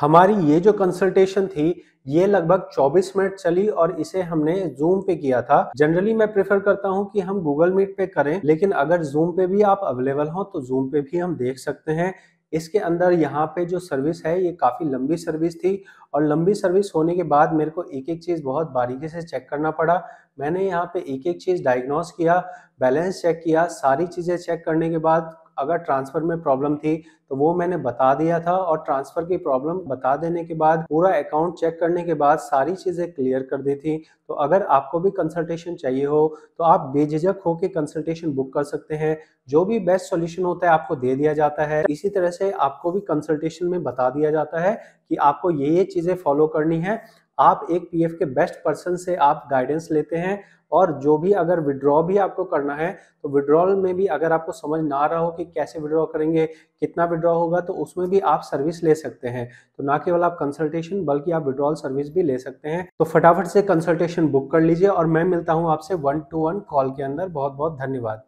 हमारी ये जो कंसल्टेशन थी ये लगभग 24 मिनट चली और इसे हमने जूम पे किया था जनरली मैं प्रेफर करता हूँ कि हम गूगल मीट पे करें लेकिन अगर जूम पे भी आप अवेलेबल हो तो जूम पे भी हम देख सकते हैं इसके अंदर यहाँ पे जो सर्विस है ये काफ़ी लंबी सर्विस थी और लंबी सर्विस होने के बाद मेरे को एक एक चीज़ बहुत बारीकी से चेक करना पड़ा मैंने यहाँ पे एक एक चीज़ डायग्नोस किया बैलेंस चेक किया सारी चीज़ें चेक करने के बाद अगर ट्रांसफ़र में प्रॉब्लम थी तो वो मैंने बता दिया था और ट्रांसफ़र की प्रॉब्लम बता देने के बाद पूरा अकाउंट चेक करने के बाद सारी चीज़ें क्लियर कर दी थी तो अगर आपको भी कंसल्टेशन चाहिए हो तो आप बेझिझक होकर कंसल्टेशन बुक कर सकते हैं जो भी बेस्ट सॉल्यूशन होता है आपको दे दिया जाता है इसी तरह से आपको भी कंसल्टेशन में बता दिया जाता है कि आपको ये ये चीज़ें फॉलो करनी है आप एक पी के बेस्ट पर्सन से आप गाइडेंस लेते हैं और जो भी अगर विड्रॉ भी आपको करना है तो विड्रॉल में भी अगर आपको समझ ना रहा हो कि कैसे विड्रॉ करेंगे कितना विड्रॉ होगा तो उसमें भी आप सर्विस ले सकते हैं तो ना केवल आप कंसल्टेशन बल्कि आप विड्रॉल सर्विस भी ले सकते हैं तो फटाफट से कंसल्टेशन बुक कर लीजिए और मैं मिलता हूँ आपसे वन टू वन कॉल के अंदर बहुत बहुत धन्यवाद